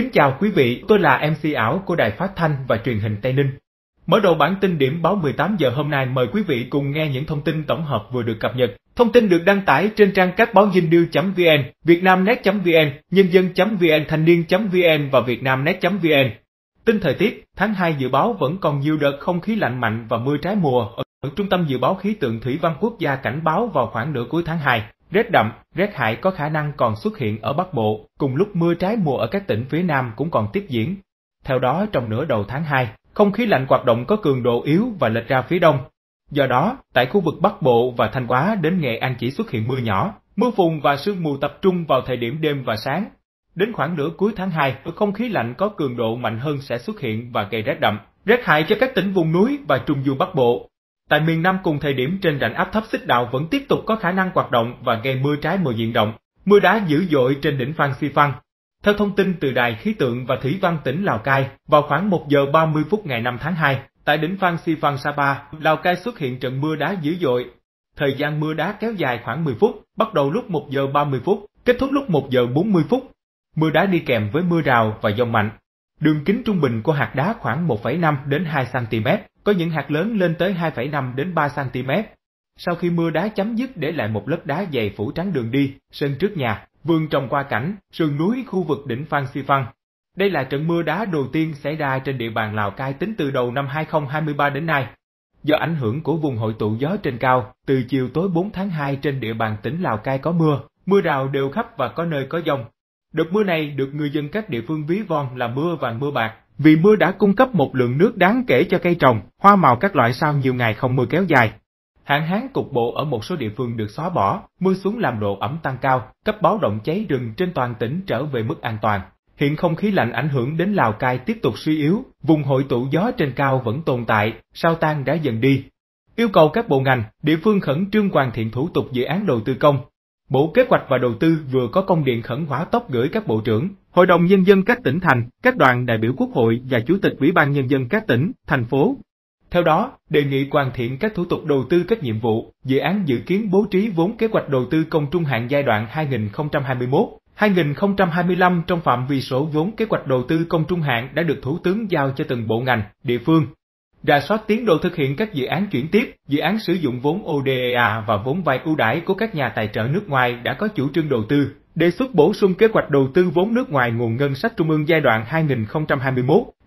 Kính chào quý vị, tôi là MC ảo của Đài Phát Thanh và Truyền hình Tây Ninh. Mở đầu bản tin điểm báo 18 giờ hôm nay mời quý vị cùng nghe những thông tin tổng hợp vừa được cập nhật. Thông tin được đăng tải trên trang các báo dinh vn vietnamnet.vn, nhân dân.vn, thanh niên.vn và vietnamnet.vn. Tin thời tiết, tháng 2 dự báo vẫn còn nhiều đợt không khí lạnh mạnh và mưa trái mùa ở Trung tâm Dự báo Khí tượng Thủy văn Quốc gia cảnh báo vào khoảng nửa cuối tháng 2. Rét đậm, rét hại có khả năng còn xuất hiện ở Bắc Bộ, cùng lúc mưa trái mùa ở các tỉnh phía Nam cũng còn tiếp diễn. Theo đó, trong nửa đầu tháng 2, không khí lạnh hoạt động có cường độ yếu và lệch ra phía đông. Do đó, tại khu vực Bắc Bộ và Thanh Hóa đến Nghệ An chỉ xuất hiện mưa nhỏ, mưa phùn và sương mù tập trung vào thời điểm đêm và sáng. Đến khoảng nửa cuối tháng 2, không khí lạnh có cường độ mạnh hơn sẽ xuất hiện và gây rét đậm, rét hại cho các tỉnh vùng núi và trung du Bắc Bộ, Tại miền Nam cùng thời điểm trên rãnh áp thấp xích đạo vẫn tiếp tục có khả năng hoạt động và gây mưa trái mùa diện rộng, mưa đá dữ dội trên đỉnh Phan Xi Phan. Theo thông tin từ Đài Khí tượng và Thủy văn tỉnh Lào Cai, vào khoảng 1 giờ 30 phút ngày 5 tháng 2, tại đỉnh Phan Xi Phan Sapa, Lào Cai xuất hiện trận mưa đá dữ dội. Thời gian mưa đá kéo dài khoảng 10 phút, bắt đầu lúc 1 giờ 30 phút, kết thúc lúc 1 giờ 40 phút. Mưa đá đi kèm với mưa rào và dông mạnh. Đường kính trung bình của hạt đá khoảng 1,5 đến 2 cm, có những hạt lớn lên tới 2,5 đến 3 cm. Sau khi mưa đá chấm dứt để lại một lớp đá dày phủ trắng đường đi, sân trước nhà, vườn trồng qua cảnh, sườn núi khu vực đỉnh Phan Xi Phan. Đây là trận mưa đá đầu tiên xảy ra trên địa bàn Lào Cai tính từ đầu năm 2023 đến nay. Do ảnh hưởng của vùng hội tụ gió trên cao, từ chiều tối 4 tháng 2 trên địa bàn tỉnh Lào Cai có mưa, mưa rào đều khắp và có nơi có dông. Đợt mưa này được người dân các địa phương ví von là mưa vàng mưa bạc, vì mưa đã cung cấp một lượng nước đáng kể cho cây trồng, hoa màu các loại sau nhiều ngày không mưa kéo dài. Hạn hán cục bộ ở một số địa phương được xóa bỏ, mưa xuống làm độ ẩm tăng cao, cấp báo động cháy rừng trên toàn tỉnh trở về mức an toàn. Hiện không khí lạnh ảnh hưởng đến Lào Cai tiếp tục suy yếu, vùng hội tụ gió trên cao vẫn tồn tại, sao tan đã dần đi. Yêu cầu các bộ ngành, địa phương khẩn trương hoàn thiện thủ tục dự án đầu tư công. Bộ Kế hoạch và Đầu tư vừa có công điện khẩn hỏa tốc gửi các bộ trưởng, Hội đồng Nhân dân các tỉnh thành, các đoàn đại biểu Quốc hội và Chủ tịch Ủy ban Nhân dân các tỉnh, thành phố. Theo đó, đề nghị hoàn thiện các thủ tục đầu tư các nhiệm vụ, dự án dự kiến bố trí vốn kế hoạch đầu tư công trung hạn giai đoạn 2021. 2025 trong phạm vi số vốn kế hoạch đầu tư công trung hạn đã được Thủ tướng giao cho từng bộ ngành, địa phương, rà soát tiến độ thực hiện các dự án chuyển tiếp, dự án sử dụng vốn ODA e và vốn vay ưu đãi của các nhà tài trợ nước ngoài đã có chủ trương đầu tư, đề xuất bổ sung kế hoạch đầu tư vốn nước ngoài nguồn ngân sách trung ương giai đoạn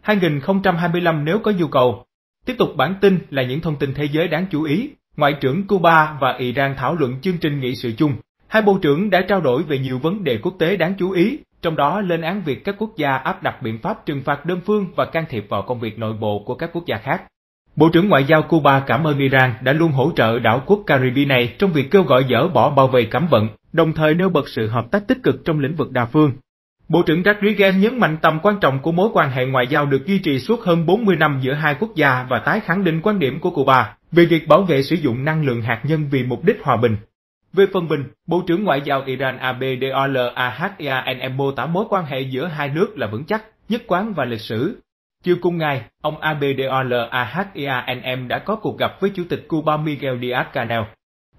2021-2025 nếu có nhu cầu. Tiếp tục bản tin là những thông tin thế giới đáng chú ý. Ngoại trưởng Cuba và Iran thảo luận chương trình nghị sự chung. Hai bộ trưởng đã trao đổi về nhiều vấn đề quốc tế đáng chú ý, trong đó lên án việc các quốc gia áp đặt biện pháp trừng phạt đơn phương và can thiệp vào công việc nội bộ của các quốc gia khác. Bộ trưởng Ngoại giao Cuba cảm ơn Iran đã luôn hỗ trợ đảo quốc Caribe này trong việc kêu gọi dỡ bỏ bao vây cấm vận, đồng thời nêu bật sự hợp tác tích cực trong lĩnh vực đa phương. Bộ trưởng Rodriguez nhấn mạnh tầm quan trọng của mối quan hệ ngoại giao được duy trì suốt hơn 40 năm giữa hai quốc gia và tái khẳng định quan điểm của Cuba về việc bảo vệ sử dụng năng lượng hạt nhân vì mục đích hòa bình. Về phần mình, Bộ trưởng Ngoại giao Iran Abdolahyanm mô tả mối quan hệ giữa hai nước là vững chắc, nhất quán và lịch sử. Chiều cùng ngày, ông Abdolahyanm đã có cuộc gặp với Chủ tịch Cuba Miguel Díaz-Canel.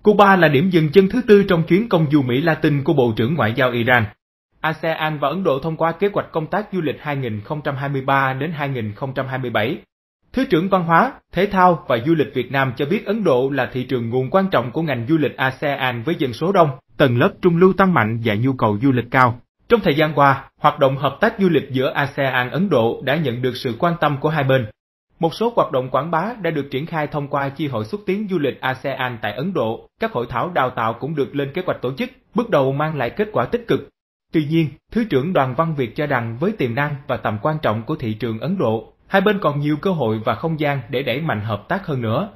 Cuba là điểm dừng chân thứ tư trong chuyến công du Mỹ Latin của Bộ trưởng Ngoại giao Iran. ASEAN và Ấn Độ thông qua kế hoạch công tác du lịch 2023 đến 2027. Thứ trưởng Văn hóa, Thể thao và Du lịch Việt Nam cho biết Ấn Độ là thị trường nguồn quan trọng của ngành du lịch ASEAN với dân số đông, tầng lớp trung lưu tăng mạnh và nhu cầu du lịch cao. Trong thời gian qua, hoạt động hợp tác du lịch giữa ASEAN Ấn Độ đã nhận được sự quan tâm của hai bên. Một số hoạt động quảng bá đã được triển khai thông qua chi hội xúc tiến du lịch ASEAN tại Ấn Độ, các hội thảo đào tạo cũng được lên kế hoạch tổ chức, bước đầu mang lại kết quả tích cực. Tuy nhiên, Thứ trưởng Đoàn Văn Việt cho rằng với tiềm năng và tầm quan trọng của thị trường Ấn Độ, hai bên còn nhiều cơ hội và không gian để đẩy mạnh hợp tác hơn nữa.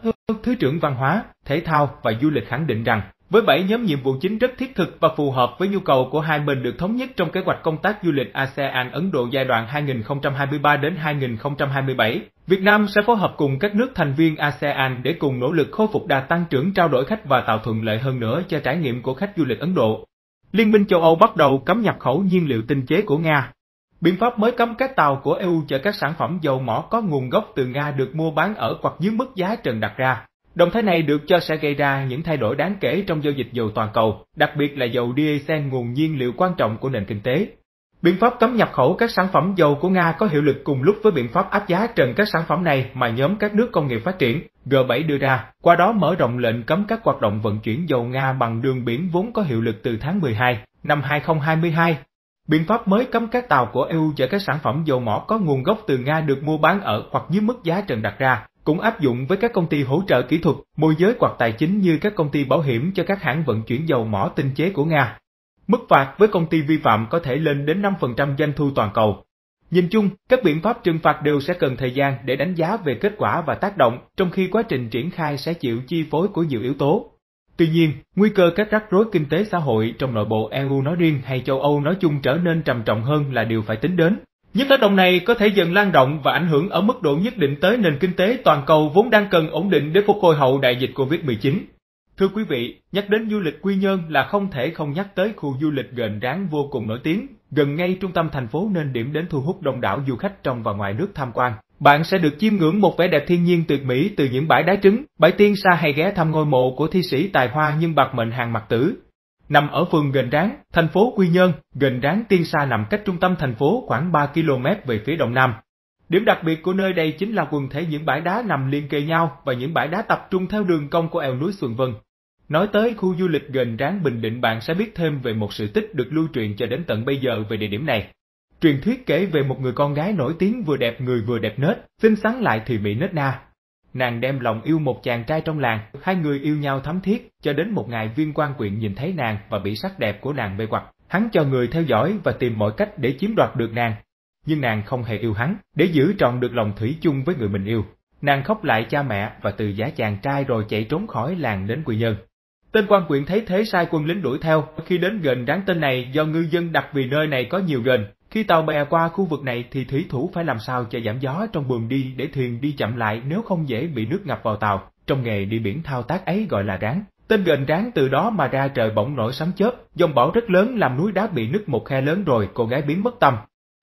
Thứ trưởng Văn hóa, Thể thao và Du lịch khẳng định rằng, với 7 nhóm nhiệm vụ chính rất thiết thực và phù hợp với nhu cầu của hai bên được thống nhất trong kế hoạch công tác du lịch ASEAN Ấn Độ giai đoạn 2023 đến 2027, Việt Nam sẽ phối hợp cùng các nước thành viên ASEAN để cùng nỗ lực khôi phục đà tăng trưởng trao đổi khách và tạo thuận lợi hơn nữa cho trải nghiệm của khách du lịch Ấn Độ. Liên minh châu Âu bắt đầu cấm nhập khẩu nhiên liệu tinh chế của Nga. Biện pháp mới cấm các tàu của EU chở các sản phẩm dầu mỏ có nguồn gốc từ Nga được mua bán ở hoặc dưới mức giá trần đặt ra. Động thái này được cho sẽ gây ra những thay đổi đáng kể trong giao dịch dầu toàn cầu, đặc biệt là dầu diesel nguồn nhiên liệu quan trọng của nền kinh tế. Biện pháp cấm nhập khẩu các sản phẩm dầu của Nga có hiệu lực cùng lúc với biện pháp áp giá trần các sản phẩm này mà nhóm các nước công nghiệp phát triển G7 đưa ra, qua đó mở rộng lệnh cấm các hoạt động vận chuyển dầu Nga bằng đường biển vốn có hiệu lực từ tháng 12 năm 2022. Biện pháp mới cấm các tàu của EU chở các sản phẩm dầu mỏ có nguồn gốc từ Nga được mua bán ở hoặc dưới mức giá trần đặt ra, cũng áp dụng với các công ty hỗ trợ kỹ thuật, môi giới hoặc tài chính như các công ty bảo hiểm cho các hãng vận chuyển dầu mỏ tinh chế của Nga. Mức phạt với công ty vi phạm có thể lên đến 5% doanh thu toàn cầu. Nhìn chung, các biện pháp trừng phạt đều sẽ cần thời gian để đánh giá về kết quả và tác động, trong khi quá trình triển khai sẽ chịu chi phối của nhiều yếu tố. Tuy nhiên, nguy cơ các rắc rối kinh tế xã hội trong nội bộ EU nói riêng hay châu Âu nói chung trở nên trầm trọng hơn là điều phải tính đến. Những tác động này có thể dần lan rộng và ảnh hưởng ở mức độ nhất định tới nền kinh tế toàn cầu vốn đang cần ổn định để phục hồi hậu đại dịch COVID-19. Thưa quý vị, nhắc đến du lịch Quy Nhơn là không thể không nhắc tới khu du lịch gền ráng vô cùng nổi tiếng, gần ngay trung tâm thành phố nên điểm đến thu hút đông đảo du khách trong và ngoài nước tham quan. Bạn sẽ được chiêm ngưỡng một vẻ đẹp thiên nhiên tuyệt mỹ từ những bãi đá trứng, bãi tiên sa hay ghé thăm ngôi mộ của thi sĩ tài hoa nhưng bạc mệnh hàng mặt tử. Nằm ở phường Gành Ráng, thành phố Quy Nhơn, Gành Ráng Tiên Sa nằm cách trung tâm thành phố khoảng 3 km về phía đông nam, Điểm đặc biệt của nơi đây chính là quần thể những bãi đá nằm liên kề nhau và những bãi đá tập trung theo đường cong của eo núi Xuân Vân. Nói tới khu du lịch gần ráng Bình Định bạn sẽ biết thêm về một sự tích được lưu truyền cho đến tận bây giờ về địa điểm này. Truyền thuyết kể về một người con gái nổi tiếng vừa đẹp người vừa đẹp nết, xinh xắn lại thì mỹ nết na. Nàng đem lòng yêu một chàng trai trong làng, hai người yêu nhau thắm thiết, cho đến một ngày viên quan quyện nhìn thấy nàng và bị sắc đẹp của nàng mê hoặc. Hắn cho người theo dõi và tìm mọi cách để chiếm đoạt được nàng. Nhưng nàng không hề yêu hắn, để giữ trọn được lòng thủy chung với người mình yêu. Nàng khóc lại cha mẹ và từ giá chàng trai rồi chạy trốn khỏi làng đến quy nhân. Tên quan quyển thấy thế sai quân lính đuổi theo, khi đến gần ráng tên này do ngư dân đặt vì nơi này có nhiều rền, khi tàu bè qua khu vực này thì thủy thủ phải làm sao cho giảm gió trong buồng đi để thuyền đi chậm lại nếu không dễ bị nước ngập vào tàu. Trong nghề đi biển thao tác ấy gọi là ráng. Tên gần ráng từ đó mà ra trời bỗng nổi sấm chớp, dòng bão rất lớn làm núi đá bị nứt một khe lớn rồi cô gái biến mất tâm.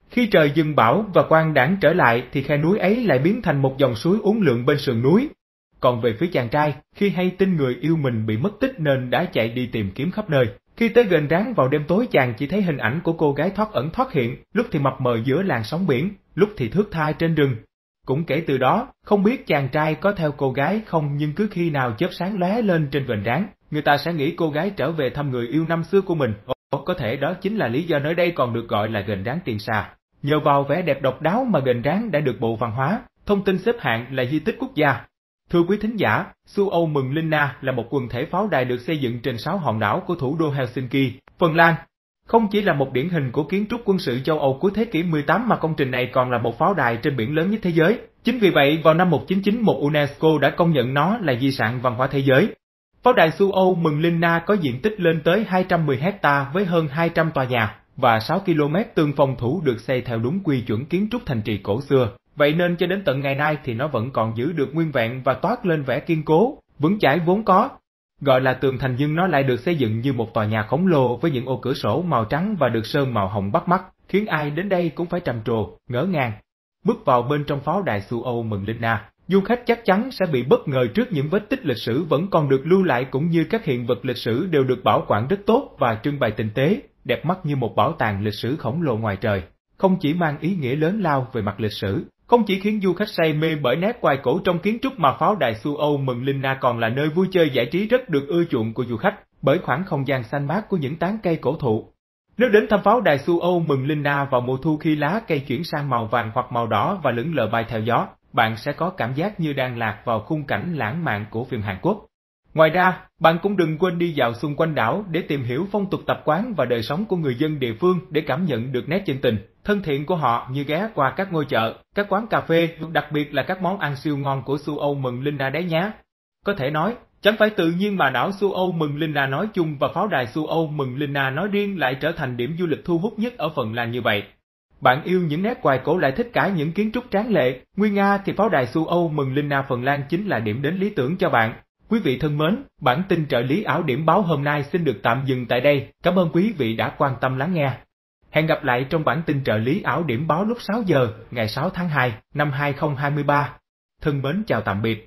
Khi trời dừng bão và quan đảng trở lại thì khe núi ấy lại biến thành một dòng suối uống lượng bên sườn núi, còn về phía chàng trai, khi hay tin người yêu mình bị mất tích nên đã chạy đi tìm kiếm khắp nơi. Khi tới gần ráng vào đêm tối chàng chỉ thấy hình ảnh của cô gái thoát ẩn thoát hiện, lúc thì mập mờ giữa làn sóng biển, lúc thì thước thai trên rừng. Cũng kể từ đó, không biết chàng trai có theo cô gái không nhưng cứ khi nào chớp sáng lóe lên trên vành ráng, người ta sẽ nghĩ cô gái trở về thăm người yêu năm xưa của mình. Ồ, có thể đó chính là lý do nơi đây còn được gọi là gần ráng tiền xà. Nhờ vào vẻ đẹp độc đáo mà gần ráng đã được Bộ Văn hóa, thông tin xếp hạng là di tích quốc gia, Thưa quý thính giả, Su Âu Mừng Linna là một quần thể pháo đài được xây dựng trên sáu hòn đảo của thủ đô Helsinki, Phần Lan. Không chỉ là một điển hình của kiến trúc quân sự châu Âu cuối thế kỷ 18 mà công trình này còn là một pháo đài trên biển lớn nhất thế giới. Chính vì vậy, vào năm 1991 UNESCO đã công nhận nó là di sản văn hóa thế giới. Pháo đài Su Âu Mừng Linna có diện tích lên tới 210 hecta với hơn 200 tòa nhà và 6 km tường phòng thủ được xây theo đúng quy chuẩn kiến trúc thành trì cổ xưa. Vậy nên cho đến tận ngày nay thì nó vẫn còn giữ được nguyên vẹn và toát lên vẻ kiên cố, vững chãi vốn có. Gọi là tường thành nhưng nó lại được xây dựng như một tòa nhà khổng lồ với những ô cửa sổ màu trắng và được sơn màu hồng bắt mắt, khiến ai đến đây cũng phải trầm trồ, ngỡ ngàng. Bước vào bên trong pháo đài Su Âu mừng Linh Na, du khách chắc chắn sẽ bị bất ngờ trước những vết tích lịch sử vẫn còn được lưu lại cũng như các hiện vật lịch sử đều được bảo quản rất tốt và trưng bày tinh tế, đẹp mắt như một bảo tàng lịch sử khổng lồ ngoài trời, không chỉ mang ý nghĩa lớn lao về mặt lịch sử không chỉ khiến du khách say mê bởi nét quài cổ trong kiến trúc mà pháo đài Su Âu Mừng Linh Na còn là nơi vui chơi giải trí rất được ưa chuộng của du khách, bởi khoảng không gian xanh mát của những tán cây cổ thụ. Nếu đến thăm pháo đài Su Âu Mừng Linh Na vào mùa thu khi lá cây chuyển sang màu vàng hoặc màu đỏ và lững lờ bay theo gió, bạn sẽ có cảm giác như đang lạc vào khung cảnh lãng mạn của phim Hàn Quốc. Ngoài ra, bạn cũng đừng quên đi dạo xung quanh đảo để tìm hiểu phong tục tập quán và đời sống của người dân địa phương để cảm nhận được nét chân tình, thân thiện của họ như ghé qua các ngôi chợ, các quán cà phê, đặc biệt là các món ăn siêu ngon của Su Âu Mừng Linh Đa đấy nhé. Có thể nói, chẳng phải tự nhiên mà đảo Su Âu Mừng Linh Đa nói chung và pháo đài Su Âu Mừng Linh Đa nói riêng lại trở thành điểm du lịch thu hút nhất ở Phần Lan như vậy. Bạn yêu những nét quài cổ lại thích cả những kiến trúc tráng lệ, nguyên Nga thì pháo đài Su Âu Mừng Linh Na Phần Lan chính là điểm đến lý tưởng cho bạn. Quý vị thân mến, bản tin trợ lý áo điểm báo hôm nay xin được tạm dừng tại đây. Cảm ơn quý vị đã quan tâm lắng nghe. Hẹn gặp lại trong bản tin trợ lý ảo điểm báo lúc 6 giờ ngày 6 tháng 2 năm 2023. Thân mến chào tạm biệt.